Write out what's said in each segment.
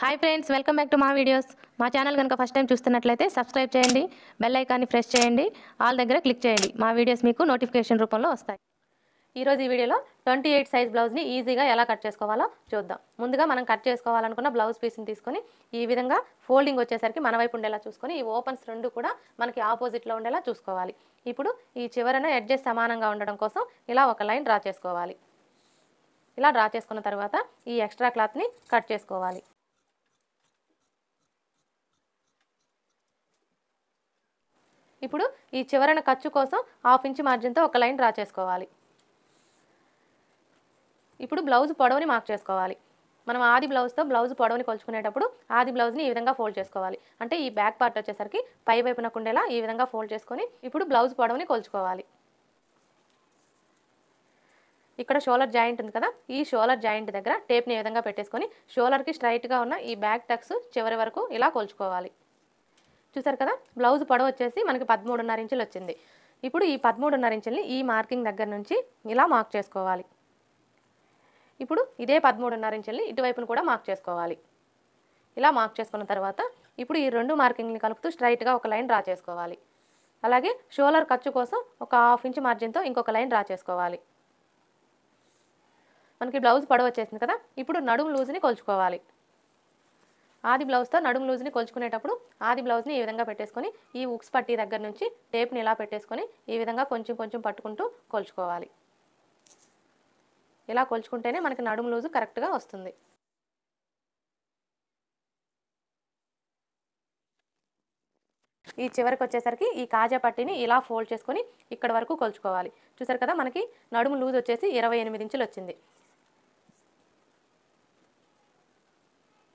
hi friends welcome back to మా videos మా channel కనుక ఫస్ట్ టైం చూస్తున్నట్లయితే సబ్స్క్రైబ్ చేయండి బెల్ ఐకాన్ని ప్రెస్ చేయండి ఆల్ దగ్గర క్లిక్ చేయండి మా వీడియోస్ మీకు నోటిఫికేషన్ రూపంలో వస్తాయి ఈరోజు ఈ వీడియోలో ట్వంటీ ఎయిట్ సైజ్ బ్లౌజ్ని ఈజీగా ఎలా కట్ చేసుకోవాలో చూద్దాం ముందుగా మనం కట్ చేసుకోవాలనుకున్న బ్లౌజ్ పీస్ని తీసుకొని ఈ విధంగా ఫోల్డింగ్ వచ్చేసరికి మన వైపు ఉండేలా చూసుకొని ఈ ఓపెన్స్ రెండు కూడా మనకి ఆపోజిట్లో ఉండేలా చూసుకోవాలి ఇప్పుడు ఈ చివరన అడ్జస్ట్ సమానంగా ఉండడం కోసం ఇలా ఒక లైన్ డ్రా చేసుకోవాలి ఇలా డ్రా చేసుకున్న తర్వాత ఈ ఎక్స్ట్రా క్లాత్ని కట్ చేసుకోవాలి ఇప్పుడు ఈ చివరన ఖర్చు కోసం హాఫ్ ఇంచ్ మార్జిన్తో ఒక లైన్ డ్రా చేసుకోవాలి ఇప్పుడు బ్లౌజ్ పొడవుని మార్క్ చేసుకోవాలి మనం ఆది బ్లౌజ్తో బ్లౌజ్ పొడవుని కొలుచుకునేటప్పుడు ఆది బ్లౌజ్ని ఈ విధంగా ఫోల్డ్ చేసుకోవాలి అంటే ఈ బ్యాక్ పార్ట్ వచ్చేసరికి పై వైపున కుండేలా ఈ విధంగా ఫోల్డ్ చేసుకొని ఇప్పుడు బ్లౌజ్ పొడవుని కొలుచుకోవాలి ఇక్కడ షోలర్ జాయింట్ ఉంది కదా ఈ షోలర్ జాయింట్ దగ్గర టేప్ని ఈ విధంగా పెట్టేసుకొని షోలర్కి స్ట్రైట్గా ఉన్న ఈ బ్యాక్ టక్స్ చివరి వరకు ఇలా కొలుచుకోవాలి చూసారు కదా బ్లౌజ్ పొడవు వచ్చేసి మనకి పదమూడున్నర ఇంచులు వచ్చింది ఇప్పుడు ఈ పదమూడున్నర ఇంచుల్ని ఈ మార్కింగ్ దగ్గర నుంచి ఇలా మార్క్ చేసుకోవాలి ఇప్పుడు ఇదే పదమూడున్నర ఇంచుల్ని ఇటువైపును కూడా మార్క్ చేసుకోవాలి ఇలా మార్క్ చేసుకున్న తర్వాత ఇప్పుడు ఈ రెండు మార్కింగ్ని కలుపుతూ స్ట్రైట్గా ఒక లైన్ డ్రా చేసుకోవాలి అలాగే షోలర్ ఖర్చు కోసం ఒక హాఫ్ ఇంచ్ మార్జిన్తో ఇంకొక లైన్ డ్రా చేసుకోవాలి మనకి బ్లౌజ్ పొడవచ్చేసింది వచ్చేసింది కదా ఇప్పుడు నడుము లూజ్ని కొలుచుకోవాలి ఆది బ్లౌజ్తో నడుము లూజ్ని కొలుచుకునేటప్పుడు ఆది బ్లౌజ్ని ఈ విధంగా పెట్టేసుకొని ఈ ఉక్స్ పట్టి దగ్గర నుంచి టేప్ని ఇలా పెట్టేసుకొని ఈ విధంగా కొంచెం కొంచెం పట్టుకుంటూ కొలుచుకోవాలి ఇలా కొలుచుకుంటేనే మనకి నడుము లూజు కరెక్ట్గా వస్తుంది ఈ చివరికి వచ్చేసరికి ఈ కాజా పట్టిని ఇలా ఫోల్డ్ చేసుకొని ఇక్కడ వరకు కొలుచుకోవాలి చూసారు కదా మనకి నడుము లూజ్ వచ్చేసి ఇరవై ఎనిమిది ఇంచులు వచ్చింది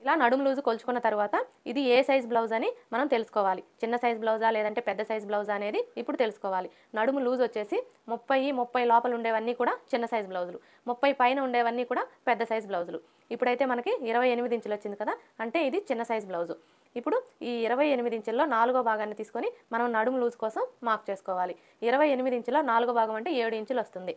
ఇలా నడుము లూజు కొలుచుకున్న తర్వాత ఇది ఏ సైజ్ బ్లౌజ్ అని మనం తెలుసుకోవాలి చిన్న సైజ్ బ్లౌజా లేదంటే పెద్ద సైజ్ బ్లౌజా అనేది ఇప్పుడు తెలుసుకోవాలి నడుము లూజ్ వచ్చేసి ముప్పై ముప్పై లోపల ఉండేవన్నీ కూడా చిన్న సైజ్ బ్లౌజులు ముప్పై పైన ఉండేవన్నీ కూడా పెద్ద సైజ్ బ్లౌజులు ఇప్పుడైతే మనకి ఇరవై ఎనిమిది ఇంచులు వచ్చింది కదా అంటే ఇది చిన్న సైజ్ బ్లౌజు ఇప్పుడు ఈ ఇరవై ఎనిమిది ఇంచుల్లో నాలుగో భాగాన్ని తీసుకొని మనం నడుము లూజ్ కోసం మార్క్ చేసుకోవాలి ఇరవై ఎనిమిది ఇంచులో నాలుగో భాగం అంటే ఏడు ఇంచులు వస్తుంది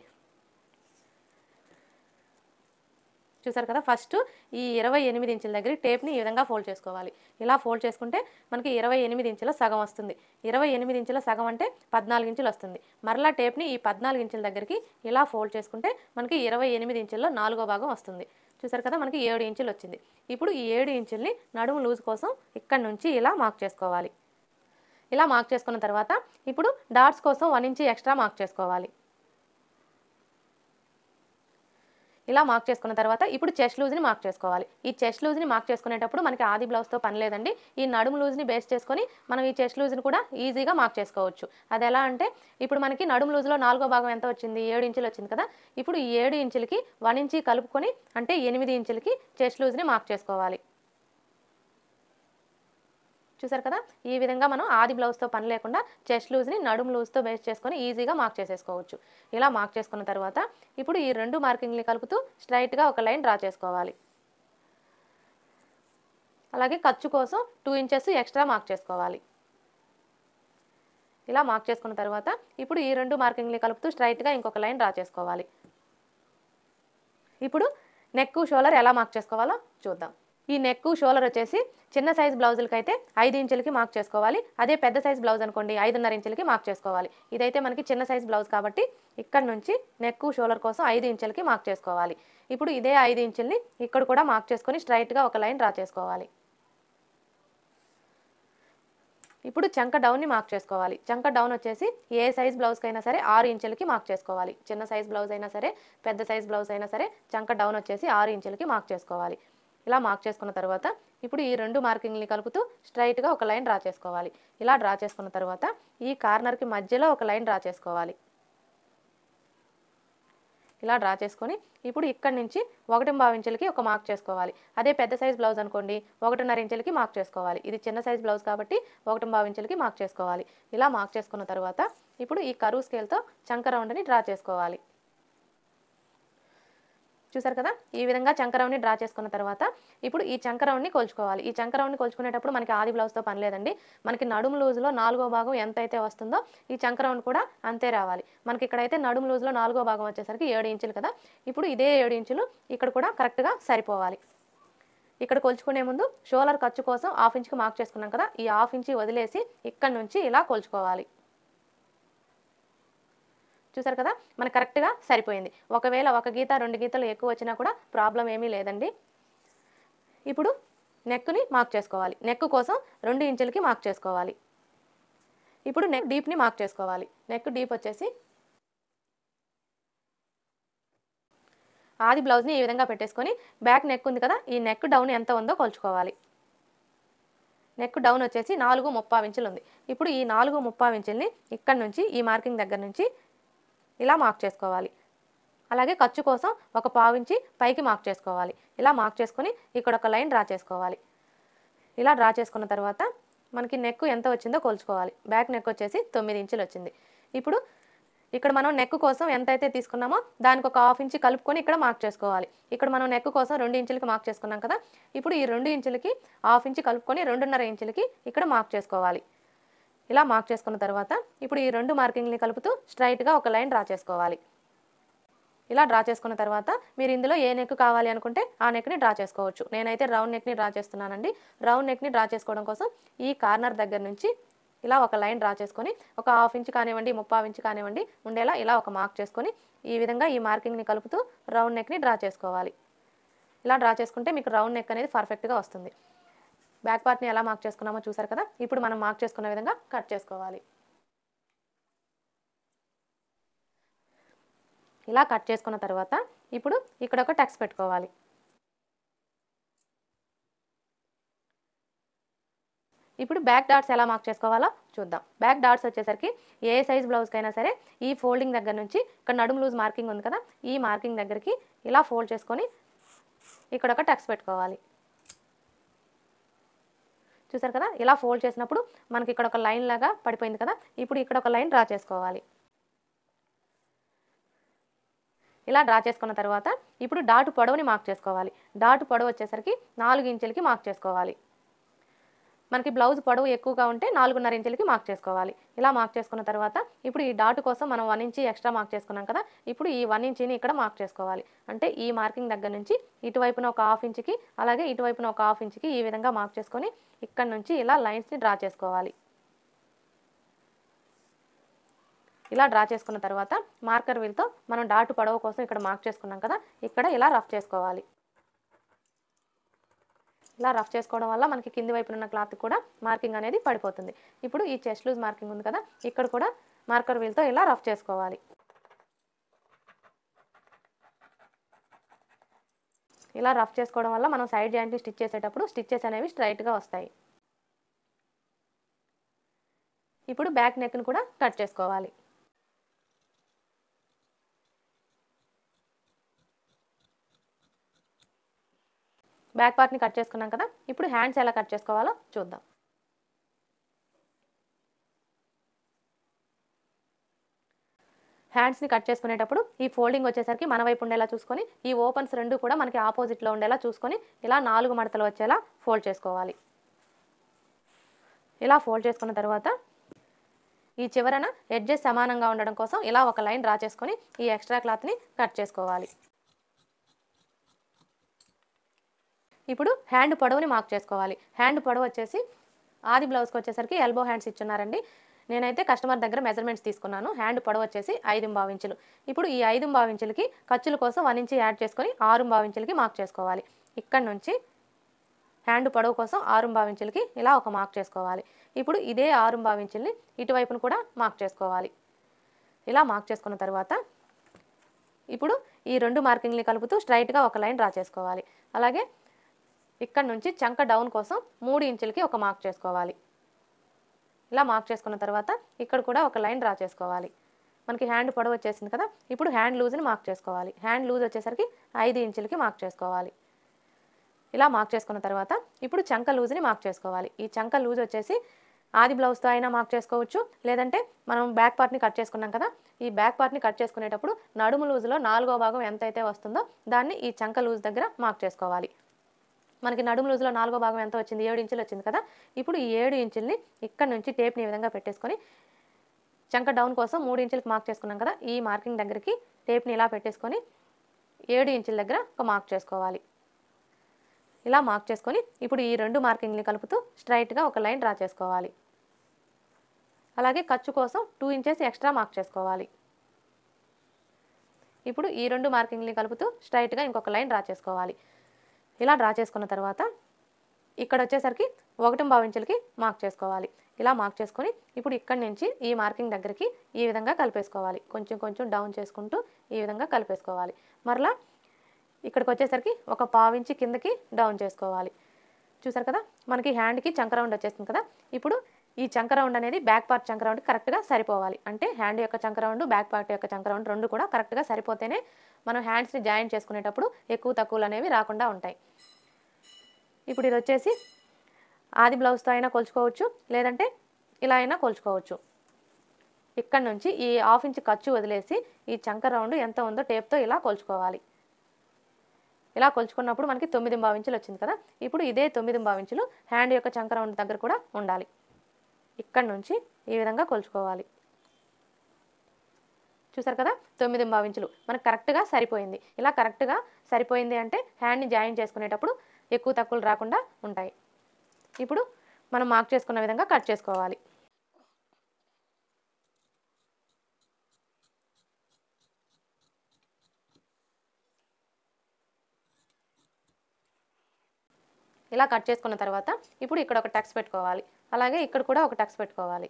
చూసారు కదా ఫస్ట్ ఈ ఇరవై ఎనిమిది ఇంచుల దగ్గర టేప్ని ఈ విధంగా ఫోల్డ్ చేసుకోవాలి ఇలా ఫోల్డ్ చేసుకుంటే మనకి ఇరవై ఎనిమిది ఇంచుల సగం వస్తుంది ఇరవై ఎనిమిది ఇంచుల సగం అంటే పద్నాలుగు ఇంచులు వస్తుంది మరలా టేప్ని ఈ పద్నాలుగు ఇంచుల దగ్గరికి ఇలా ఫోల్డ్ చేసుకుంటే మనకి ఇరవై ఎనిమిది ఇంచుల్లో నాలుగో భాగం వస్తుంది చూసారు కదా మనకి ఏడు ఇంచులు వచ్చింది ఇప్పుడు ఈ ఏడు ఇంచుల్ని నడుము లూజ్ కోసం ఇక్కడ నుంచి ఇలా మార్క్ చేసుకోవాలి ఇలా మార్క్ చేసుకున్న తర్వాత ఇప్పుడు డాట్స్ కోసం వన్ ఇంచి ఎక్స్ట్రా మార్క్ చేసుకోవాలి ఇలా మార్క్ చేసుకున్న తర్వాత ఇప్పుడు చెస్ట్ లూజ్ని మార్క్ చేసుకోవాలి ఈ చెస్ట్ లూజ్ని మార్క్ చేసుకునేటప్పుడు మనకి ఆది బ్లౌజ్తో పని లేదండి ఈ నడుము లూజ్ని బేస్ చేసుకొని మనం ఈ చెస్ట్ లూజ్ని కూడా ఈజీగా మార్క్ చేసుకోవచ్చు అది ఎలా అంటే ఇప్పుడు మనకి నడుము లూజ్లో నాలుగో భాగం ఎంత వచ్చింది ఏడు ఇంచులు వచ్చింది కదా ఇప్పుడు ఈ ఏడు ఇంచులకి వన్ ఇంచి కలుపుకొని అంటే ఎనిమిది ఇంచులకి చెస్ట్ లూజ్ని మార్క్ చేసుకోవాలి చూసారు కదా ఈ విధంగా మనం ఆది బ్లౌజ్తో పని లేకుండా చెస్ట్ లూజ్ని నడుము లూజ్తో బేస్ చేసుకొని ఈజీగా మార్క్ చేసేసుకోవచ్చు ఇలా మార్క్ చేసుకున్న తర్వాత ఇప్పుడు ఈ రెండు మార్కింగ్ని కలుపుతూ స్ట్రైట్గా ఒక లైన్ డ్రా చేసుకోవాలి అలాగే ఖర్చు కోసం టూ ఇంచెస్ ఎక్స్ట్రా మార్క్ చేసుకోవాలి ఇలా మార్క్ చేసుకున్న తర్వాత ఇప్పుడు ఈ రెండు మార్కింగ్ని కలుపుతూ స్ట్రైట్గా ఇంకొక లైన్ డ్రా చేసుకోవాలి ఇప్పుడు నెక్ షోలర్ ఎలా మార్క్ చేసుకోవాలో చూద్దాం ఈ నెక్ షోలర్ వచ్చేసి చిన్న సైజ్ బ్లౌజులకి అయితే ఐదు ఇంచులకి మార్క్ చేసుకోవాలి అదే పెద్ద సైజ్ బ్లౌజ్ అనుకోండి ఐదున్నర ఇంచులకి మార్క్ చేసుకోవాలి ఇదైతే మనకి చిన్న సైజ్ బ్లౌజ్ కాబట్టి ఇక్కడ నుంచి నెక్ షోలర్ కోసం ఐదు ఇంచులకి మార్క్ చేసుకోవాలి ఇప్పుడు ఇదే ఐదు ఇంచుల్ని ఇక్కడ కూడా మార్క్ చేసుకొని స్ట్రైట్గా ఒక లైన్ డ్రా చేసుకోవాలి ఇప్పుడు చంక డౌన్ని మార్క్ చేసుకోవాలి చంక డౌన్ వచ్చేసి ఏ సైజ్ బ్లౌజ్కైనా సరే ఆరు ఇంచులకి మార్క్ చేసుకోవాలి చిన్న సైజ్ బ్లౌజ్ అయినా సరే పెద్ద సైజ్ బ్లౌజ్ అయినా సరే చంక డౌన్ వచ్చేసి ఆరు ఇంచులకి మార్క్ చేసుకోవాలి ఇలా మార్క్ చేసుకున్న తర్వాత ఇప్పుడు ఈ రెండు మార్కింగ్ని కలుపుతూ స్ట్రైట్గా ఒక లైన్ డ్రా చేసుకోవాలి ఇలా డ్రా చేసుకున్న తర్వాత ఈ కార్నర్కి మధ్యలో ఒక లైన్ డ్రా చేసుకోవాలి ఇలా డ్రా చేసుకొని ఇప్పుడు ఇక్కడి నుంచి ఒకటి ఇంచులకి ఒక మార్క్ చేసుకోవాలి అదే పెద్ద సైజ్ బ్లౌజ్ అనుకోండి ఒకటిన్నర ఇంచులకి మార్క్ చేసుకోవాలి ఇది చిన్న సైజ్ బ్లౌజ్ కాబట్టి ఒకటి ఇంచులకి మార్క్ చేసుకోవాలి ఇలా మార్క్ చేసుకున్న తర్వాత ఇప్పుడు ఈ కరువు స్కేల్తో చంక రౌండ్ని డ్రా చేసుకోవాలి చూసారు కదా ఈ విధంగా చంకరౌండ్ని డ్రా చేసుకున్న తర్వాత ఇప్పుడు ఈ చంకరౌండ్ని కోల్చుకోవాలి ఈ చంకరౌండ్ని కోల్చుకునేటప్పుడు మనకి ఆది బ్లౌజ్తో పని లేదండి మనకి నడుము లూజులో నాలుగో భాగం ఎంత అయితే వస్తుందో ఈ చంకరౌండ్ కూడా అంతే రావాలి మనకి ఇక్కడైతే నడుము లూజులో నాలుగో భాగం వచ్చేసరికి ఏడు ఇంచులు కదా ఇప్పుడు ఇదే ఏడు ఇంచులు ఇక్కడ కూడా కరెక్ట్గా సరిపోవాలి ఇక్కడ కొలుచుకునే ముందు షోలర్ ఖర్చు కోసం హాఫ్ ఇంచ్కి మార్క్ చేసుకున్నాం కదా ఈ హాఫ్ ఇంచి వదిలేసి ఇక్కడ నుంచి ఇలా కొలుచుకోవాలి చూసారు కదా మనకు కరెక్ట్గా సరిపోయింది ఒకవేళ ఒక గీత రెండు గీతలు ఎక్కువ వచ్చినా కూడా ప్రాబ్లం ఏమీ లేదండి ఇప్పుడు నెక్ని మార్క్ చేసుకోవాలి నెక్ కోసం రెండు ఇంచులకి మార్క్ చేసుకోవాలి ఇప్పుడు నెక్ డీప్ని మార్క్ చేసుకోవాలి నెక్ డీప్ వచ్చేసి ఆది బ్లౌజ్ని ఈ విధంగా పెట్టేసుకొని బ్యాక్ నెక్ ఉంది కదా ఈ నెక్ డౌన్ ఎంత ఉందో కొలుచుకోవాలి నెక్ డౌన్ వచ్చేసి నాలుగు ముప్పావించులు ఇంచులు ఉంది ఇప్పుడు ఈ నాలుగు ముప్పావించుల్ని ఇంచుల్ని ఇక్కడ నుంచి ఈ మార్కింగ్ దగ్గర నుంచి ఇలా మార్క్ చేసుకోవాలి అలాగే ఖర్చు కోసం ఒక పావించి పైకి మార్క్ చేసుకోవాలి ఇలా మార్క్ చేసుకొని ఇక్కడ ఒక లైన్ డ్రా చేసుకోవాలి ఇలా డ్రా చేసుకున్న తర్వాత మనకి నెక్ ఎంత వచ్చిందో కొలుచుకోవాలి బ్యాక్ నెక్ వచ్చేసి తొమ్మిది ఇంచులు వచ్చింది ఇప్పుడు ఇక్కడ మనం నెక్ కోసం ఎంత అయితే తీసుకున్నామో దానికి ఒక హాఫ్ ఇంచ్ కలుపుకొని ఇక్కడ మార్క్ చేసుకోవాలి ఇక్కడ మనం నెక్ కోసం రెండు ఇంచులకి మార్క్ చేసుకున్నాం కదా ఇప్పుడు ఈ రెండు ఇంచులకి హాఫ్ ఇంచ్ కలుపుకొని రెండున్నర ఇంచులకి ఇక్కడ మార్క్ చేసుకోవాలి ఇలా మార్క్ చేసుకున్న తర్వాత ఇప్పుడు ఈ రెండు మార్కింగ్ని కలుపుతూ స్ట్రైట్గా ఒక లైన్ డ్రా చేసుకోవాలి ఇలా డ్రా చేసుకున్న తర్వాత మీరు ఇందులో ఏ నెక్ కావాలి అనుకుంటే ఆ నెక్ని డ్రా చేసుకోవచ్చు నేనైతే రౌండ్ నెక్ని డ్రా చేస్తున్నానండి రౌండ్ నెక్ని డ్రా చేసుకోవడం కోసం ఈ కార్నర్ దగ్గర నుంచి ఇలా ఒక లైన్ డ్రా చేసుకొని ఒక హాఫ్ ఇంచ్ కానివ్వండి ముప్పై ఇంచ్ కానివ్వండి ఉండేలా ఇలా ఒక మార్క్ చేసుకొని ఈ విధంగా ఈ మార్కింగ్ని కలుపుతూ రౌండ్ నెక్ని డ్రా చేసుకోవాలి ఇలా డ్రా చేసుకుంటే మీకు రౌండ్ నెక్ అనేది పర్ఫెక్ట్గా వస్తుంది బ్యాక్ పార్ట్ని ఎలా మార్క్ చేసుకున్నామో చూసారు కదా ఇప్పుడు మనం మార్క్ చేసుకున్న విధంగా కట్ చేసుకోవాలి ఇలా కట్ చేసుకున్న తర్వాత ఇప్పుడు ఇక్కడ ఒక టెక్స్ పెట్టుకోవాలి ఇప్పుడు బ్యాక్ డాట్స్ ఎలా మార్క్ చేసుకోవాలో చూద్దాం బ్యాక్ డాట్స్ వచ్చేసరికి ఏ సైజ్ బ్లౌజ్కైనా సరే ఈ ఫోల్డింగ్ దగ్గర నుంచి ఇక్కడ నడుము లూజ్ మార్కింగ్ ఉంది కదా ఈ మార్కింగ్ దగ్గరికి ఇలా ఫోల్డ్ చేసుకొని ఇక్కడ ఒక టెక్స్ పెట్టుకోవాలి చూసారు కదా ఇలా ఫోల్డ్ చేసినప్పుడు మనకి ఇక్కడ ఒక లైన్ లాగా పడిపోయింది కదా ఇప్పుడు ఇక్కడ ఒక లైన్ డ్రా చేసుకోవాలి ఇలా డ్రా చేసుకున్న తర్వాత ఇప్పుడు డాటు పొడవుని మార్క్ చేసుకోవాలి డాటు పొడవు వచ్చేసరికి నాలుగు ఇంచులకి మార్క్ చేసుకోవాలి మనకి బ్లౌజ్ పొడవు ఎక్కువగా ఉంటే నాలుగున్నర ఇంచులకి మార్క్ చేసుకోవాలి ఇలా మార్క్ చేసుకున్న తర్వాత ఇప్పుడు ఈ డాట్ కోసం మనం వన్ ఇంచి ఎక్స్ట్రా మార్క్ చేసుకున్నాం కదా ఇప్పుడు ఈ వన్ ఇంచిని ఇక్కడ మార్క్ చేసుకోవాలి అంటే ఈ మార్కింగ్ దగ్గర నుంచి ఇటువైపున ఒక హాఫ్ ఇంచుకి అలాగే ఇటువైపున ఒక హాఫ్ ఇంచుకి ఈ విధంగా మార్క్ చేసుకొని ఇక్కడ నుంచి ఇలా లైన్స్ని డ్రా చేసుకోవాలి ఇలా డ్రా చేసుకున్న తర్వాత మార్కర్ వీల్తో మనం డాటు పడవ కోసం ఇక్కడ మార్క్ చేసుకున్నాం కదా ఇక్కడ ఇలా రఫ్ చేసుకోవాలి ఇలా రఫ్ చేసుకోవడం వల్ల మనకి కింది వైపున ఉన్న క్లాత్ కూడా మార్కింగ్ అనేది పడిపోతుంది ఇప్పుడు ఈ చెస్ట్ లూజ్ మార్కింగ్ ఉంది కదా ఇక్కడ కూడా మార్కర్ వీల్తో ఇలా రఫ్ చేసుకోవాలి ఇలా రఫ్ చేసుకోవడం వల్ల మనం సైడ్ జాయింట్లు స్టిచ్ చేసేటప్పుడు స్టిచ్చెస్ అనేవి స్ట్రైట్గా వస్తాయి ఇప్పుడు బ్యాక్ నెక్ని కూడా కట్ చేసుకోవాలి బ్యాక్ పార్ట్ని కట్ చేసుకున్నాం కదా ఇప్పుడు హ్యాండ్స్ ఎలా కట్ చేసుకోవాలో చూద్దాం హ్యాండ్స్ని కట్ చేసుకునేటప్పుడు ఈ ఫోల్డింగ్ వచ్చేసరికి మన వైపు ఉండేలా చూసుకొని ఈ ఓపెన్స్ రెండు కూడా మనకి ఆపోజిట్లో ఉండేలా చూసుకొని ఇలా నాలుగు మడతలు వచ్చేలా ఫోల్డ్ చేసుకోవాలి ఇలా ఫోల్డ్ చేసుకున్న తర్వాత ఈ చివరన ఎడ్జెస్ సమానంగా ఉండడం కోసం ఇలా ఒక లైన్ డ్రా చేసుకొని ఈ ఎక్స్ట్రా క్లాత్ని కట్ చేసుకోవాలి ఇప్పుడు హ్యాండ్ పొడవుని మార్క్ చేసుకోవాలి హ్యాండ్ పొడవు వచ్చేసి ఆది బ్లౌజ్కి వచ్చేసరికి ఎల్బో హ్యాండ్స్ ఇచ్చున్నారండి నేనైతే కస్టమర్ దగ్గర మెజర్మెంట్స్ తీసుకున్నాను హ్యాండ్ పొడవు వచ్చేసి ఐదు ఇంచులు ఇప్పుడు ఈ ఐదు ఇంచులకి ఖర్చుల కోసం వన్ ఇంచి యాడ్ చేసుకొని ఆరు ఇంచులకి మార్క్ చేసుకోవాలి ఇక్కడ నుంచి హ్యాండ్ పొడవు కోసం ఆరు ఇంచులకి ఇలా ఒక మార్క్ చేసుకోవాలి ఇప్పుడు ఇదే ఆరు ఇంచుల్ని ఇటువైపును కూడా మార్క్ చేసుకోవాలి ఇలా మార్క్ చేసుకున్న తర్వాత ఇప్పుడు ఈ రెండు మార్కింగ్ని కలుపుతూ స్ట్రైట్గా ఒక లైన్ డ్రా చేసుకోవాలి అలాగే ఇక్కడ నుంచి చంక డౌన్ కోసం మూడు ఇంచులకి ఒక మార్క్ చేసుకోవాలి ఇలా మార్క్ చేసుకున్న తర్వాత ఇక్కడ కూడా ఒక లైన్ డ్రా చేసుకోవాలి మనకి హ్యాండ్ పొడవు వచ్చేసింది కదా ఇప్పుడు హ్యాండ్ లూజ్ని మార్క్ చేసుకోవాలి హ్యాండ్ లూజ్ వచ్చేసరికి ఐదు ఇంచులకి మార్క్ చేసుకోవాలి ఇలా మార్క్ చేసుకున్న తర్వాత ఇప్పుడు చంక లూజ్ని మార్క్ చేసుకోవాలి ఈ చంక లూజ్ వచ్చేసి ఆది బ్లౌజ్తో అయినా మార్క్ చేసుకోవచ్చు లేదంటే మనం బ్యాక్ పార్ట్ని కట్ చేసుకున్నాం కదా ఈ బ్యాక్ పార్ట్ని కట్ చేసుకునేటప్పుడు నడుము లూజ్లో నాలుగో భాగం ఎంతైతే వస్తుందో దాన్ని ఈ చంక లూజ్ దగ్గర మార్క్ చేసుకోవాలి మనకి నడుము రోజులో నాలుగో భాగం ఎంత వచ్చింది ఏడు ఇంచులు వచ్చింది కదా ఇప్పుడు ఈ ఏడు ఇంచుల్ని ఇక్కడ నుంచి టేప్ని ఈ విధంగా పెట్టేసుకొని చంక డౌన్ కోసం మూడు ఇంచులకి మార్క్ చేసుకున్నాం కదా ఈ మార్కింగ్ దగ్గరికి టేప్ని ఇలా పెట్టేసుకొని ఏడు ఇంచుల దగ్గర ఒక మార్క్ చేసుకోవాలి ఇలా మార్క్ చేసుకొని ఇప్పుడు ఈ రెండు మార్కింగ్ని కలుపుతూ స్ట్రైట్గా ఒక లైన్ డ్రా చేసుకోవాలి అలాగే ఖర్చు కోసం టూ ఇంచెస్ ఎక్స్ట్రా మార్క్ చేసుకోవాలి ఇప్పుడు ఈ రెండు మార్కింగ్ని కలుపుతూ స్ట్రైట్గా ఇంకొక లైన్ డ్రా చేసుకోవాలి ఇలా డ్రా చేసుకున్న తర్వాత ఇక్కడ వచ్చేసరికి ఒకటి భావించలకి మార్క్ చేసుకోవాలి ఇలా మార్క్ చేసుకొని ఇప్పుడు ఇక్కడి నుంచి ఈ మార్కింగ్ దగ్గరికి ఈ విధంగా కలిపేసుకోవాలి కొంచెం కొంచెం డౌన్ చేసుకుంటూ ఈ విధంగా కలిపేసుకోవాలి మరలా ఇక్కడికి వచ్చేసరికి ఒక పావించి కిందకి డౌన్ చేసుకోవాలి చూసారు కదా మనకి హ్యాండ్కి చంక రౌండ్ వచ్చేస్తుంది కదా ఇప్పుడు ఈ చంక రౌండ్ అనేది బ్యాక్ పార్ట్ చంక రౌండ్ కరెక్ట్గా సరిపోవాలి అంటే హ్యాండ్ యొక్క చంక రౌండ్ బ్యాక్ పార్ట్ యొక్క చంక రౌండ్ రెండు కూడా కరెక్ట్గా సరిపోతేనే మనం హ్యాండ్స్ని జాయిన్ చేసుకునేటప్పుడు ఎక్కువ తక్కువలు అనేవి రాకుండా ఉంటాయి ఇప్పుడు ఇది వచ్చేసి ఆది బ్లౌజ్తో అయినా కొలుచుకోవచ్చు లేదంటే ఇలా అయినా కొలుచుకోవచ్చు ఇక్కడ నుంచి ఈ హాఫ్ ఇంచ్ ఖర్చు వదిలేసి ఈ చంక రౌండ్ ఎంత ఉందో టేప్తో ఇలా కొలుచుకోవాలి ఇలా కొలుచుకున్నప్పుడు మనకి తొమ్మిది ఇంచులు వచ్చింది కదా ఇప్పుడు ఇదే తొమ్మిది ఇంచులు హ్యాండ్ యొక్క చంక రౌండ్ దగ్గర కూడా ఉండాలి ఇక్కడ నుంచి ఈ విధంగా కొలుచుకోవాలి చూసారు కదా తొమ్మిది భావించులు మనకు కరెక్ట్గా సరిపోయింది ఇలా కరెక్ట్గా సరిపోయింది అంటే హ్యాండ్ని జాయిన్ చేసుకునేటప్పుడు ఎక్కువ తక్కువలు రాకుండా ఉంటాయి ఇప్పుడు మనం మార్క్ చేసుకున్న విధంగా కట్ చేసుకోవాలి ఇలా కట్ చేసుకున్న తర్వాత ఇప్పుడు ఇక్కడ ఒక టక్స్ పెట్టుకోవాలి అలాగే ఇక్కడ కూడా ఒక టక్స్ పెట్టుకోవాలి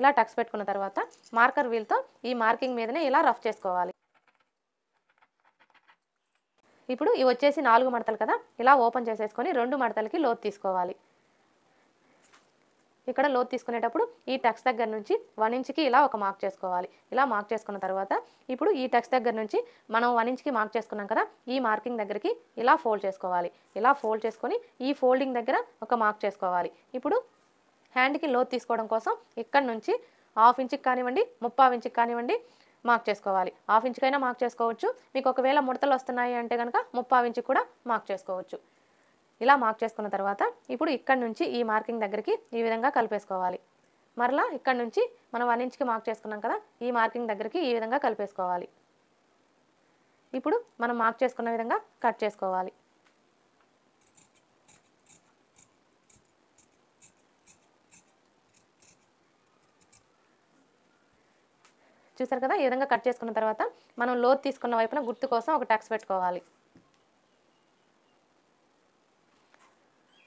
ఇలా టక్స్ పెట్టుకున్న తర్వాత మార్కర్ వీల్తో ఈ మార్కింగ్ మీదనే ఇలా రఫ్ చేసుకోవాలి ఇప్పుడు ఇవి వచ్చేసి నాలుగు మడతలు కదా ఇలా ఓపెన్ చేసేసుకొని రెండు మడతలకి లోతు తీసుకోవాలి ఇక్కడ లోతు తీసుకునేటప్పుడు ఈ టక్స్ దగ్గర నుంచి వన్ ఇంచ్కి ఇలా ఒక మార్క్ చేసుకోవాలి ఇలా మార్క్ చేసుకున్న తర్వాత ఇప్పుడు ఈ టక్స్ దగ్గర నుంచి మనం వన్ ఇంచ్కి మార్క్ చేసుకున్నాం కదా ఈ మార్కింగ్ దగ్గరికి ఇలా ఫోల్డ్ చేసుకోవాలి ఇలా ఫోల్డ్ చేసుకొని ఈ ఫోల్డింగ్ దగ్గర ఒక మార్క్ చేసుకోవాలి ఇప్పుడు హ్యాండ్కి లోతు తీసుకోవడం కోసం ఇక్కడ నుంచి హాఫ్ ఇంచ్కి కానివ్వండి ముప్పావ్ ఇంచ్కి కానివ్వండి మార్క్ చేసుకోవాలి హాఫ్ ఇంచుకైనా మార్క్ చేసుకోవచ్చు మీకు ఒకవేళ ముడతలు వస్తున్నాయి అంటే కనుక ముప్పావు ఇంచ్ కూడా మార్క్ చేసుకోవచ్చు ఇలా మార్క్ చేసుకున్న తర్వాత ఇప్పుడు ఇక్కడ నుంచి ఈ మార్కింగ్ దగ్గరికి ఈ విధంగా కలిపేసుకోవాలి మరలా ఇక్కడ నుంచి మనం వన్ ఇంచ్కి మార్క్ చేసుకున్నాం కదా ఈ మార్కింగ్ దగ్గరికి ఈ విధంగా కలిపేసుకోవాలి ఇప్పుడు మనం మార్క్ చేసుకున్న విధంగా కట్ చేసుకోవాలి చూసారు కదా ఈ విధంగా కట్ చేసుకున్న తర్వాత మనం లోతు తీసుకున్న వైపున గుర్తు కోసం ఒక టాక్స్ పెట్టుకోవాలి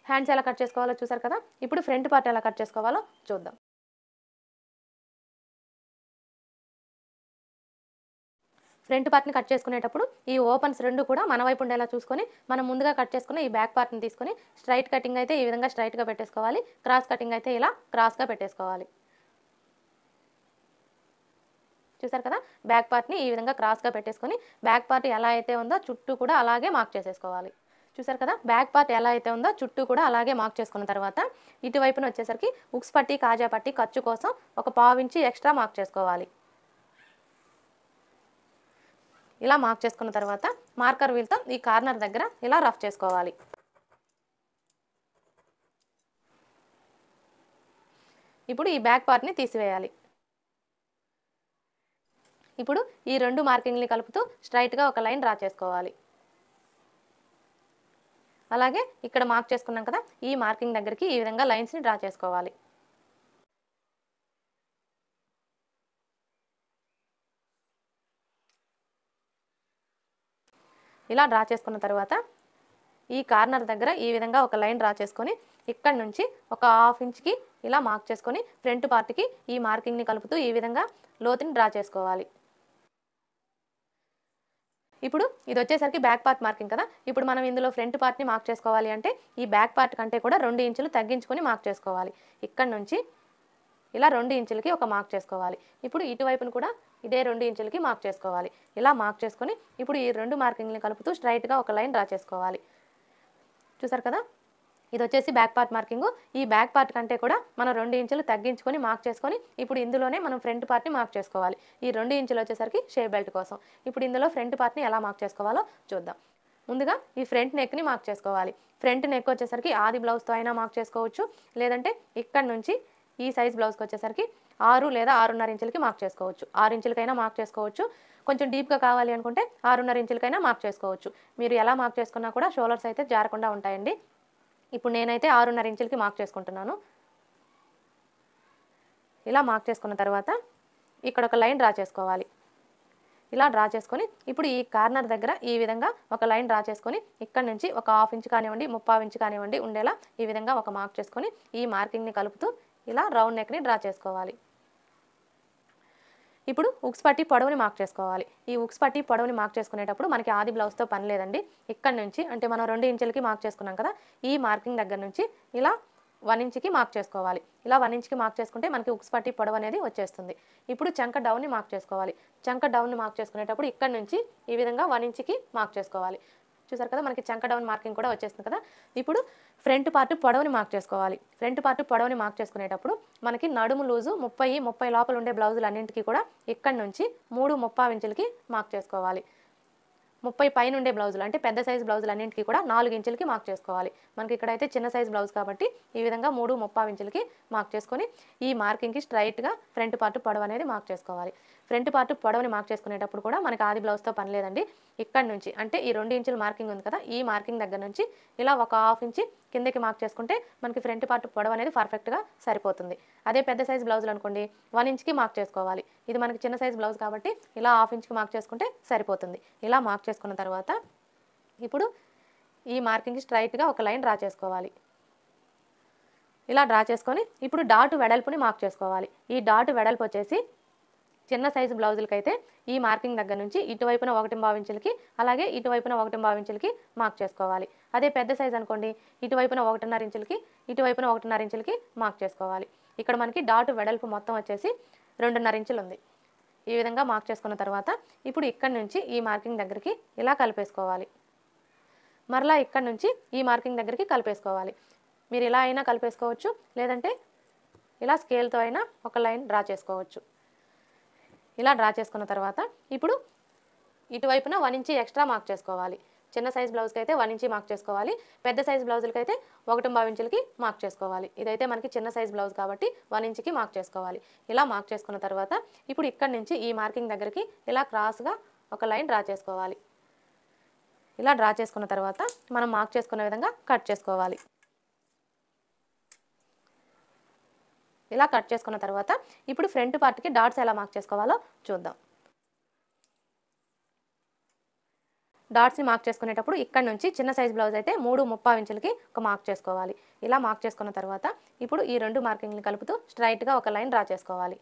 హ్యాండ్స్ ఎలా కట్ చేసుకోవాలో చూసారు కదా ఇప్పుడు ఫ్రంట్ పార్ట్ ఎలా కట్ చేసుకోవాలో చూద్దాం ఫ్రంట్ పార్ట్ని కట్ చేసుకునేటప్పుడు ఈ ఓపెన్స్ రెండు కూడా మన వైపు ఉండేలా చూసుకొని మనం ముందుగా కట్ చేసుకున్న ఈ బ్యాక్ పార్ట్ని తీసుకొని స్ట్రైట్ కటింగ్ అయితే ఈ విధంగా స్ట్రైట్గా పెట్టేసుకోవాలి క్రాస్ కటింగ్ అయితే ఇలా క్రాస్గా పెట్టేసుకోవాలి చూసారు కదా బ్యాక్ పార్ట్ని ఈ విధంగా క్రాస్గా పెట్టేసుకొని బ్యాక్ పార్ట్ ఎలా అయితే ఉందో చుట్టూ కూడా అలాగే మార్క్ చేసేసుకోవాలి చూసారు కదా బ్యాక్ పార్ట్ ఎలా అయితే ఉందో చుట్టూ కూడా అలాగే మార్క్ చేసుకున్న తర్వాత ఇటువైపున వచ్చేసరికి ఉక్స్ పట్టి కాజా పట్టి ఖర్చు కోసం ఒక పావించి ఎక్స్ట్రా మార్క్ చేసుకోవాలి ఇలా మార్క్ చేసుకున్న తర్వాత మార్కర్ వీల్తో ఈ కార్నర్ దగ్గర ఇలా రఫ్ చేసుకోవాలి ఇప్పుడు ఈ బ్యాక్ పార్ట్ని తీసివేయాలి ఇప్పుడు ఈ రెండు మార్కింగ్ని కలుపుతూ స్ట్రైట్గా ఒక లైన్ డ్రా చేసుకోవాలి అలాగే ఇక్కడ మార్క్ చేసుకున్నాం కదా ఈ మార్కింగ్ దగ్గరికి ఈ విధంగా లైన్స్ని డ్రా చేసుకోవాలి ఇలా డ్రా చేసుకున్న తర్వాత ఈ కార్నర్ దగ్గర ఈ విధంగా ఒక లైన్ డ్రా చేసుకొని ఇక్కడ నుంచి ఒక హాఫ్ ఇంచ్కి ఇలా మార్క్ చేసుకొని ఫ్రంట్ పార్ట్కి ఈ మార్కింగ్ని కలుపుతూ ఈ విధంగా లోతుని డ్రా చేసుకోవాలి ఇప్పుడు ఇది వచ్చేసరికి బ్యాక్ పార్ట్ మార్కింగ్ కదా ఇప్పుడు మనం ఇందులో ఫ్రంట్ పార్ట్ని మార్క్ చేసుకోవాలి అంటే ఈ బ్యాక్ పార్ట్ కంటే కూడా రెండు ఇంచులు తగ్గించుకొని మార్క్ చేసుకోవాలి ఇక్కడ నుంచి ఇలా రెండు ఇంచులకి ఒక మార్క్ చేసుకోవాలి ఇప్పుడు ఇటువైపును కూడా ఇదే రెండు ఇంచులకి మార్క్ చేసుకోవాలి ఇలా మార్క్ చేసుకొని ఇప్పుడు ఈ రెండు మార్కింగ్ని కలుపుతూ స్ట్రైట్గా ఒక లైన్ డ్రా చేసుకోవాలి చూసారు కదా ఇది వచ్చేసి బ్యాక్ పార్ట్ మార్కింగ్ ఈ బ్యాక్ పార్ట్ కంటే కూడా మనం రెండు ఇంచులు తగ్గించుకొని మార్క్ చేసుకొని ఇప్పుడు ఇందులోనే మనం ఫ్రంట్ పార్ట్ని మార్క్ చేసుకోవాలి ఈ రెండు ఇంచులు వచ్చేసరికి షేప్ బెల్ట్ కోసం ఇప్పుడు ఇందులో ఫ్రంట్ పార్ట్ని ఎలా మార్క్ చేసుకోవాలో చూద్దాం ముందుగా ఈ ఫ్రంట్ నెక్ని మార్క్ చేసుకోవాలి ఫ్రంట్ నెక్ వచ్చేసరికి ఆది బ్లౌజ్తో అయినా మార్క్ చేసుకోవచ్చు లేదంటే ఇక్కడ నుంచి ఈ సైజ్ బ్లౌజ్కి వచ్చేసరికి ఆరు లేదా ఆరున్నర ఇంచులకి మార్క్ చేసుకోవచ్చు ఆరు ఇంచులకైనా మార్క్ చేసుకోవచ్చు కొంచెం డీప్గా కావాలి అనుకుంటే ఆరున్నర ఇంచులకైనా మార్క్ చేసుకోవచ్చు మీరు ఎలా మార్క్ చేసుకున్నా కూడా షోల్డర్స్ అయితే జారకుండా ఉంటాయండి ఇప్పుడు నేనైతే ఆరున్నర ఇంచులకి మార్క్ చేసుకుంటున్నాను ఇలా మార్క్ చేసుకున్న తర్వాత ఇక్కడ ఒక లైన్ డ్రా చేసుకోవాలి ఇలా డ్రా చేసుకొని ఇప్పుడు ఈ కార్నర్ దగ్గర ఈ విధంగా ఒక లైన్ డ్రా చేసుకొని ఇక్కడ నుంచి ఒక హాఫ్ ఇంచ్ కానివ్వండి ముప్పై ఇంచ్ కానివ్వండి ఉండేలా ఈ విధంగా ఒక మార్క్ చేసుకొని ఈ మార్కింగ్ని కలుపుతూ ఇలా రౌండ్ నెక్ని డ్రా చేసుకోవాలి ఇప్పుడు ఉక్స్ పట్టి పొడవుని మార్క్ చేసుకోవాలి ఈ ఉక్స్ పట్టి పొడవుని మార్క్ చేసుకునేటప్పుడు మనకి ఆది బ్లౌజ్తో పని లేదండి ఇక్కడ నుంచి అంటే మనం రెండు ఇంచులకి మార్క్ చేసుకున్నాం కదా ఈ మార్కింగ్ దగ్గర నుంచి ఇలా వన్ ఇంచ్కి మార్క్ చేసుకోవాలి ఇలా వన్ ఇంచ్కి మార్క్ చేసుకుంటే మనకి ఉక్స్ పట్టి పొడవు అనేది వచ్చేస్తుంది ఇప్పుడు చంక డౌన్ని మార్క్ చేసుకోవాలి చంక డౌన్ని మార్క్ చేసుకునేటప్పుడు ఇక్కడ నుంచి ఈ విధంగా వన్ ఇంచ్కి మార్క్ చేసుకోవాలి చూసారు కదా మనకి చంక డౌన్ మార్కింగ్ కూడా వచ్చేస్తుంది కదా ఇప్పుడు ఫ్రంట్ పార్ట్ పొడవుని మార్క్ చేసుకోవాలి ఫ్రంట్ పార్ట్ పొడవుని మార్క్ చేసుకునేటప్పుడు మనకి నడుము లూజు ముప్పై ముప్పై లోపల ఉండే బ్లౌజులు అన్నింటికి కూడా ఇక్కడ నుంచి మూడు ముప్పై ఇంచులకి మార్క్ చేసుకోవాలి ముప్పై పైన ఉండే బ్లౌజులు అంటే పెద్ద సైజు బ్లౌజులు అన్నింటికి కూడా నాలుగు ఇంచులకి మార్క్ చేసుకోవాలి మనకి ఇక్కడైతే చిన్న సైజ్ బ్లౌజ్ కాబట్టి ఈ విధంగా మూడు ముప్పై ఇంచులకి మార్క్ చేసుకొని ఈ మార్కింగ్కి స్ట్రైట్గా ఫ్రంట్ పార్ట్ పొడవు అనేది మార్క్ చేసుకోవాలి ఫ్రంట్ పార్ట్ పొడవని మార్క్ చేసుకునేటప్పుడు కూడా మనకి ఆది బ్లౌజ్తో పని లేదండి ఇక్కడ నుంచి అంటే ఈ రెండు ఇంచుల మార్కింగ్ ఉంది కదా ఈ మార్కింగ్ దగ్గర నుంచి ఇలా ఒక హాఫ్ ఇంచి కిందకి మార్క్ చేసుకుంటే మనకి ఫ్రంట్ పార్ట్ పొడవ అనేది పర్ఫెక్ట్గా సరిపోతుంది అదే పెద్ద సైజ్ బ్లౌజులు అనుకోండి వన్ ఇంచ్కి మార్క్ చేసుకోవాలి ఇది మనకి చిన్న సైజ్ బ్లౌజ్ కాబట్టి ఇలా హాఫ్ ఇంచ్కి మార్క్ చేసుకుంటే సరిపోతుంది ఇలా మార్క్ చేసుకున్న తర్వాత ఇప్పుడు ఈ మార్కింగ్కి స్ట్రైట్గా ఒక లైన్ డ్రా చేసుకోవాలి ఇలా డ్రా చేసుకొని ఇప్పుడు డాట్ వెడల్పుని మార్క్ చేసుకోవాలి ఈ డాట్ వెడల్పు వచ్చేసి చిన్న సైజు బ్లౌజులకి అయితే ఈ మార్కింగ్ దగ్గర నుంచి ఇటువైపున ఒకటి భావించులకి అలాగే ఇటువైపున ఒకటి భావించులకి మార్క్ చేసుకోవాలి అదే పెద్ద సైజ్ అనుకోండి ఇటువైపున ఒకటిన్నర ఇంచులకి ఇటువైపున ఒకటిన్నర ఇంచులకి మార్క్ చేసుకోవాలి ఇక్కడ మనకి డాట్ వెడల్పు మొత్తం వచ్చేసి రెండున్నర ఇంచులు ఉంది ఈ విధంగా మార్క్ చేసుకున్న తర్వాత ఇప్పుడు ఇక్కడ నుంచి ఈ మార్కింగ్ దగ్గరికి ఇలా కలిపేసుకోవాలి మరలా ఇక్కడ నుంచి ఈ మార్కింగ్ దగ్గరికి కలిపేసుకోవాలి మీరు ఇలా అయినా కలిపేసుకోవచ్చు లేదంటే ఇలా స్కేల్తో అయినా ఒక లైన్ డ్రా చేసుకోవచ్చు ఇలా డ్రా చేసుకున్న తర్వాత ఇప్పుడు ఇటువైపున వన్ ఇంచి ఎక్స్ట్రా మార్క్ చేసుకోవాలి చిన్న సైజ్ బ్లౌజ్కి అయితే వన్ ఇంచి మార్క్ చేసుకోవాలి పెద్ద సైజ్ బ్లౌజులకి అయితే ఒకటి బావి ఇంచులకి మార్క్ చేసుకోవాలి ఇదైతే మనకి చిన్న సైజ్ బ్లౌజ్ కాబట్టి వన్ ఇంచుకి మార్క్ చేసుకోవాలి ఇలా మార్క్ చేసుకున్న తర్వాత ఇప్పుడు ఇక్కడ నుంచి ఈ మార్కింగ్ దగ్గరికి ఇలా క్రాస్గా ఒక లైన్ డ్రా చేసుకోవాలి ఇలా డ్రా చేసుకున్న తర్వాత మనం మార్క్ చేసుకున్న విధంగా కట్ చేసుకోవాలి ఇలా కట్ చేసుకున్న తర్వాత ఇప్పుడు ఫ్రంట్ పార్ట్కి డాట్స్ ఎలా మార్క్ చేసుకోవాలో చూద్దాం డాట్స్ని మార్క్ చేసుకునేటప్పుడు ఇక్కడ నుంచి చిన్న సైజ్ బ్లౌజ్ అయితే మూడు ముప్పై ఇంచులకి ఒక మార్క్ చేసుకోవాలి ఇలా మార్క్ చేసుకున్న తర్వాత ఇప్పుడు ఈ రెండు మార్కింగ్ని కలుపుతూ స్ట్రైట్గా ఒక లైన్ డ్రా చేసుకోవాలి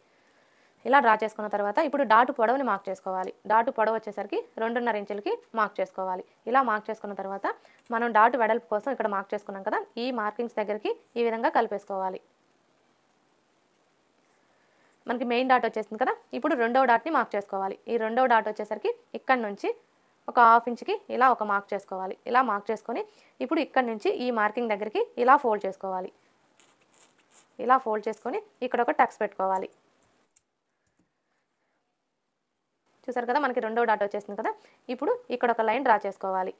ఇలా డ్రా చేసుకున్న తర్వాత ఇప్పుడు డాటు పొడవుని మార్క్ చేసుకోవాలి డాటు పొడవు వచ్చేసరికి రెండున్నర ఇంచులకి మార్క్ చేసుకోవాలి ఇలా మార్క్ చేసుకున్న తర్వాత మనం డాటు వెడల్పు కోసం ఇక్కడ మార్క్ చేసుకున్నాం కదా ఈ మార్కింగ్స్ దగ్గరికి ఈ విధంగా కలిపేసుకోవాలి మనకి మెయిన్ డాట్ వచ్చేసింది కదా ఇప్పుడు రెండవ డాట్ని మార్క్ చేసుకోవాలి ఈ రెండవ డాట్ వచ్చేసరికి ఇక్కడ నుంచి ఒక హాఫ్ ఇంచ్కి ఇలా ఒక మార్క్ చేసుకోవాలి ఇలా మార్క్ చేసుకొని ఇప్పుడు ఇక్కడ నుంచి ఈ మార్కింగ్ దగ్గరికి ఇలా ఫోల్డ్ చేసుకోవాలి ఇలా ఫోల్డ్ చేసుకొని ఇక్కడ ఒక టక్స్ పెట్టుకోవాలి చూసారు కదా మనకి రెండవ డాట్ వచ్చేసింది కదా ఇప్పుడు ఇక్కడ ఒక లైన్ డ్రా చేసుకోవాలి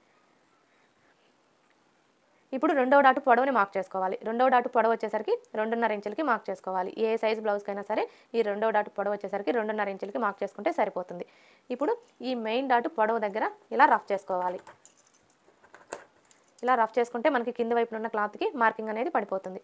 ఇప్పుడు రెండవ డాటు పొడవుని మార్క్ చేసుకోవాలి రెండవ డాటు పొడవు వచ్చేసరికి రెండున్నర ఇంచులకి మార్క్ చేసుకోవాలి ఏ సైజ్ బ్లౌజ్కైనా సరే ఈ రెండవ డాటు పొడవు వచ్చేసరికి రెండున్నర ఇంచులకి మార్క్ చేసుకుంటే సరిపోతుంది ఇప్పుడు ఈ మెయిన్ డాటు పొడవు దగ్గర ఇలా రఫ్ చేసుకోవాలి ఇలా రఫ్ చేసుకుంటే మనకి కింద వైపున ఉన్న క్లాత్కి మార్కింగ్ అనేది పడిపోతుంది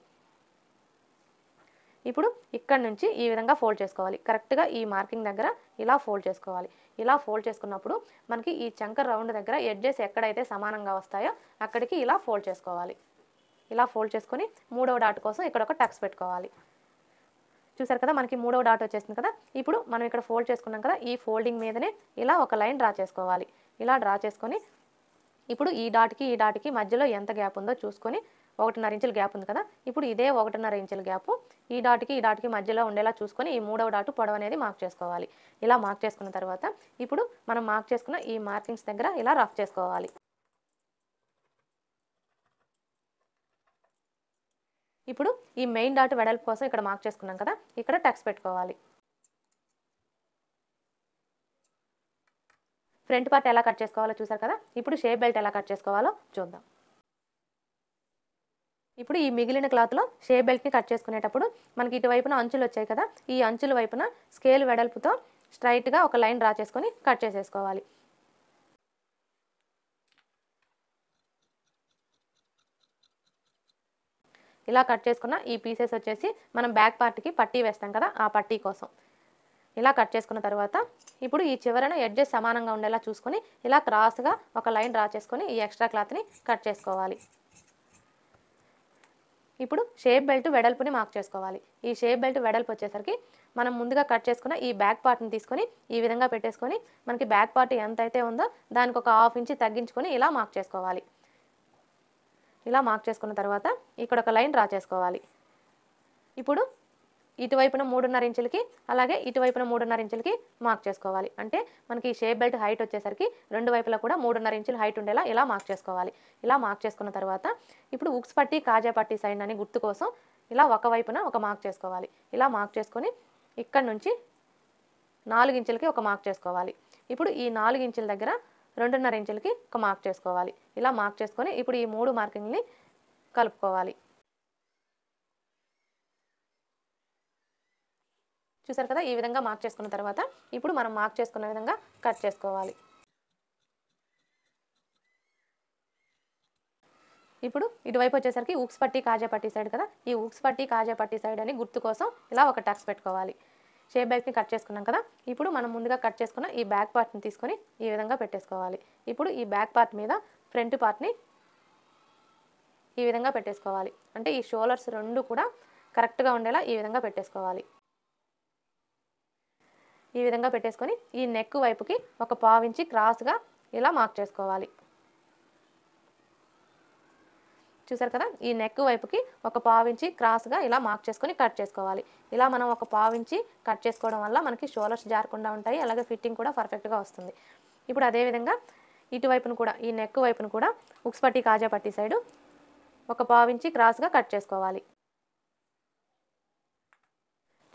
ఇప్పుడు ఇక్కడ నుంచి ఈ విధంగా ఫోల్డ్ చేసుకోవాలి కరెక్ట్గా ఈ మార్కింగ్ దగ్గర ఇలా ఫోల్డ్ చేసుకోవాలి ఇలా ఫోల్డ్ చేసుకున్నప్పుడు మనకి ఈ చంక రౌండ్ దగ్గర ఎడ్జెస్ ఎక్కడైతే సమానంగా వస్తాయో అక్కడికి ఇలా ఫోల్డ్ చేసుకోవాలి ఇలా ఫోల్డ్ చేసుకొని మూడవ డాట్ కోసం ఇక్కడ ఒక టక్స్ పెట్టుకోవాలి చూసారు కదా మనకి మూడవ డాట్ వచ్చేసింది కదా ఇప్పుడు మనం ఇక్కడ ఫోల్డ్ చేసుకున్నాం కదా ఈ ఫోల్డింగ్ మీదనే ఇలా ఒక లైన్ డ్రా చేసుకోవాలి ఇలా డ్రా చేసుకొని ఇప్పుడు ఈ డాట్కి ఈ డాట్కి మధ్యలో ఎంత గ్యాప్ ఉందో చూసుకొని ఒకటిన్నర ఇంచుల గ్యాప్ ఉంది కదా ఇప్పుడు ఇదే ఒకటిన్నర ఇంచుల గ్యాప్ ఈ డాట్కి ఈ డాట్కి మధ్యలో ఉండేలా చూసుకొని ఈ మూడవ డాటు పొడవు అనేది మార్క్ చేసుకోవాలి ఇలా మార్క్ చేసుకున్న తర్వాత ఇప్పుడు మనం మార్క్ చేసుకున్న ఈ మార్కింగ్స్ దగ్గర ఇలా రఫ్ చేసుకోవాలి ఇప్పుడు ఈ మెయిన్ డాట్ వెడల్పు కోసం ఇక్కడ మార్క్ చేసుకున్నాం కదా ఇక్కడ టెక్స్ పెట్టుకోవాలి ఫ్రంట్ పార్ట్ ఎలా కట్ చేసుకోవాలో చూసారు కదా ఇప్పుడు షేప్ బెల్ట్ ఎలా కట్ చేసుకోవాలో చూద్దాం ఇప్పుడు ఈ మిగిలిన క్లాత్లో షే బెల్ట్ని కట్ చేసుకునేటప్పుడు మనకి ఇటువైపున అంచులు వచ్చాయి కదా ఈ అంచుల వైపున స్కేల్ వెడల్పుతో స్ట్రైట్గా ఒక లైన్ డ్రా చేసుకొని కట్ చేసేసుకోవాలి ఇలా కట్ చేసుకున్న ఈ పీసెస్ వచ్చేసి మనం బ్యాక్ పార్ట్కి పట్టీ వేస్తాం కదా ఆ పట్టీ కోసం ఇలా కట్ చేసుకున్న తర్వాత ఇప్పుడు ఈ చివరన ఎడ్జెస్ సమానంగా ఉండేలా చూసుకొని ఇలా క్రాస్గా ఒక లైన్ డ్రా చేసుకొని ఈ ఎక్స్ట్రా క్లాత్ని కట్ చేసుకోవాలి ఇప్పుడు షేప్ బెల్ట్ వెడల్పుని మార్క్ చేసుకోవాలి ఈ షేప్ బెల్ట్ వెడల్పు వచ్చేసరికి మనం ముందుగా కట్ చేసుకున్న ఈ బ్యాక్ పార్ట్ని తీసుకొని ఈ విధంగా పెట్టేసుకొని మనకి బ్యాక్ పార్ట్ ఎంత అయితే ఉందో దానికి ఒక హాఫ్ ఇంచ్ తగ్గించుకొని ఇలా మార్క్ చేసుకోవాలి ఇలా మార్క్ చేసుకున్న తర్వాత ఇక్కడ ఒక లైన్ డ్రా చేసుకోవాలి ఇప్పుడు ఇటువైపున మూడున్నర ఇంచులకి అలాగే ఇటువైపున మూడున్నర ఇంచులకి మార్క్ చేసుకోవాలి అంటే మనకి ఈ షేప్ బెల్ట్ హైట్ వచ్చేసరికి రెండు వైపులా కూడా మూడున్నర ఇంచులు హైట్ ఉండేలా ఇలా మార్క్ చేసుకోవాలి ఇలా మార్క్ చేసుకున్న తర్వాత ఇప్పుడు ఉక్స్ పట్టి కాజా పట్టి సైడ్ అని గుర్తు కోసం ఇలా ఒక వైపున ఒక మార్క్ చేసుకోవాలి ఇలా మార్క్ చేసుకొని ఇక్కడ నుంచి నాలుగు ఇంచులకి ఒక మార్క్ చేసుకోవాలి ఇప్పుడు ఈ నాలుగు ఇంచుల దగ్గర రెండున్నర ఇంచులకి ఒక మార్క్ చేసుకోవాలి ఇలా మార్క్ చేసుకొని ఇప్పుడు ఈ మూడు మార్కింగ్ని కలుపుకోవాలి చూసారు కదా ఈ విధంగా మార్క్ చేసుకున్న తర్వాత ఇప్పుడు మనం మార్క్ చేసుకున్న విధంగా కట్ చేసుకోవాలి ఇప్పుడు ఇటువైపు వచ్చేసరికి ఉక్స్ పట్టి కాజా పట్టి సైడ్ కదా ఈ ఉక్స్ పట్టి కాజా పట్టి సైడ్ అని గుర్తు కోసం ఇలా ఒక టక్స్ పెట్టుకోవాలి షేప్ బ్యాగ్ని కట్ చేసుకున్నాం కదా ఇప్పుడు మనం ముందుగా కట్ చేసుకున్న ఈ బ్యాక్ పార్ట్ని తీసుకొని ఈ విధంగా పెట్టేసుకోవాలి ఇప్పుడు ఈ బ్యాక్ పార్ట్ మీద ఫ్రంట్ పార్ట్ని ఈ విధంగా పెట్టేసుకోవాలి అంటే ఈ షోలర్స్ రెండు కూడా కరెక్ట్గా ఉండేలా ఈ విధంగా పెట్టేసుకోవాలి ఈ విధంగా పెట్టేసుకొని ఈ నెక్ వైపుకి ఒక పావించి క్రాస్గా ఇలా మార్క్ చేసుకోవాలి చూసారు కదా ఈ నెక్ వైపుకి ఒక పావించి క్రాస్గా ఇలా మార్క్ చేసుకొని కట్ చేసుకోవాలి ఇలా మనం ఒక పావించి కట్ చేసుకోవడం వల్ల మనకి షోలర్స్ జారకుండా ఉంటాయి అలాగే ఫిట్టింగ్ కూడా పర్ఫెక్ట్గా వస్తుంది ఇప్పుడు అదేవిధంగా ఇటువైపును కూడా ఈ నెక్ వైపును కూడా ఉక్స్ పట్టి కాజా పట్టి సైడు ఒక పావించి క్రాస్గా కట్ చేసుకోవాలి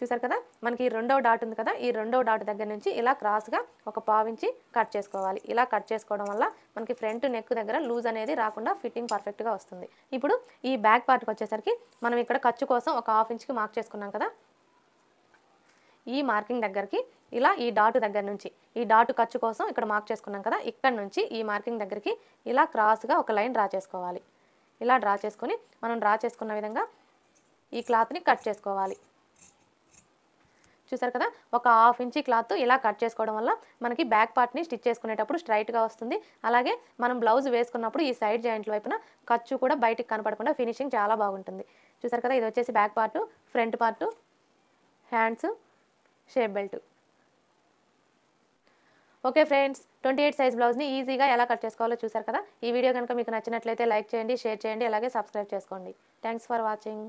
చూసారు కదా మనకి ఈ రెండవ డాట్ ఉంది కదా ఈ రెండవ డాట్ దగ్గర నుంచి ఇలా క్రాస్గా ఒక పావించి కట్ చేసుకోవాలి ఇలా కట్ చేసుకోవడం వల్ల మనకి ఫ్రంట్ నెక్ దగ్గర లూజ్ అనేది రాకుండా ఫిట్టింగ్ పర్ఫెక్ట్గా వస్తుంది ఇప్పుడు ఈ బ్యాక్ పార్ట్కి వచ్చేసరికి మనం ఇక్కడ ఖర్చు కోసం ఒక హాఫ్ ఇంచ్కి మార్క్ చేసుకున్నాం కదా ఈ మార్కింగ్ దగ్గరికి ఇలా ఈ డాట్ దగ్గర నుంచి ఈ డాట్ ఖర్చు కోసం ఇక్కడ మార్క్ చేసుకున్నాం కదా ఇక్కడ నుంచి ఈ మార్కింగ్ దగ్గరికి ఇలా క్రాస్గా ఒక లైన్ డ్రా చేసుకోవాలి ఇలా డ్రా చేసుకొని మనం డ్రా చేసుకున్న విధంగా ఈ క్లాత్ని కట్ చేసుకోవాలి చూసారు కదా ఒక హాఫ్ ఇంచీ క్లాత్ ఇలా కట్ చేసుకోవడం వల్ల మనకి బ్యాక్ పార్ట్ని స్టిచ్ చేసుకునేటప్పుడు స్ట్రైట్గా వస్తుంది అలాగే మనం బ్లౌజ్ వేసుకున్నప్పుడు ఈ సైడ్ జాయింట్ల వైపున ఖర్చు కూడా బయటికి కనపడకుండా ఫినిషింగ్ చాలా బాగుంటుంది చూసారు కదా ఇది వచ్చేసి back part front part hands shape belt okay friends twenty eight size బ్లౌజ్ని ఈజీగా ఎలా కట్ చేసుకోవాలో చూసారు కదా ఈ వీడియో కనుక మీకు నచ్చినట్లయితే లైక్ చేయండి షేర్ చేయండి అలాగే సబ్స్క్రైబ్ చేసుకోండి థ్యాంక్స్ ఫర్ వాచింగ్